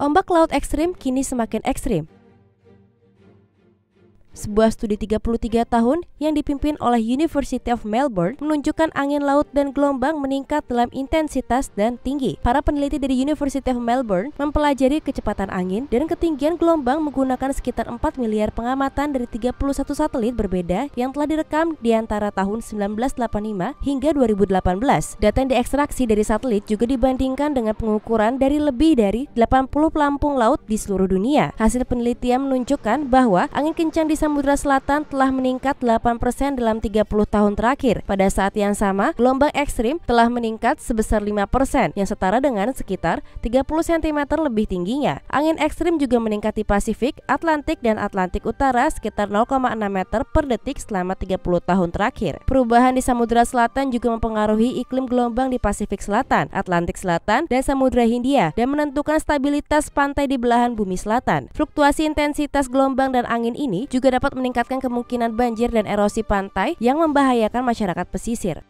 Ombak laut ekstrim kini semakin ekstrim. Sebuah studi 33 tahun yang dipimpin oleh University of Melbourne menunjukkan angin laut dan gelombang meningkat dalam intensitas dan tinggi. Para peneliti dari University of Melbourne mempelajari kecepatan angin dan ketinggian gelombang menggunakan sekitar 4 miliar pengamatan dari 31 satelit berbeda yang telah direkam di antara tahun 1985 hingga 2018. Data yang diekstraksi dari satelit juga dibandingkan dengan pengukuran dari lebih dari 80 pelampung laut di seluruh dunia. Hasil penelitian menunjukkan bahwa angin kencang di Samudra Selatan telah meningkat 8% dalam 30 tahun terakhir. Pada saat yang sama, gelombang ekstrim telah meningkat sebesar 5% yang setara dengan sekitar 30 cm lebih tingginya. Angin ekstrim juga meningkat di Pasifik, Atlantik, dan Atlantik Utara sekitar 0,6 meter per detik selama 30 tahun terakhir. Perubahan di Samudra Selatan juga mempengaruhi iklim gelombang di Pasifik Selatan, Atlantik Selatan, dan Samudra Hindia dan menentukan stabilitas pantai di belahan bumi selatan. Fluktuasi intensitas gelombang dan angin ini juga dapat dapat meningkatkan kemungkinan banjir dan erosi pantai yang membahayakan masyarakat pesisir.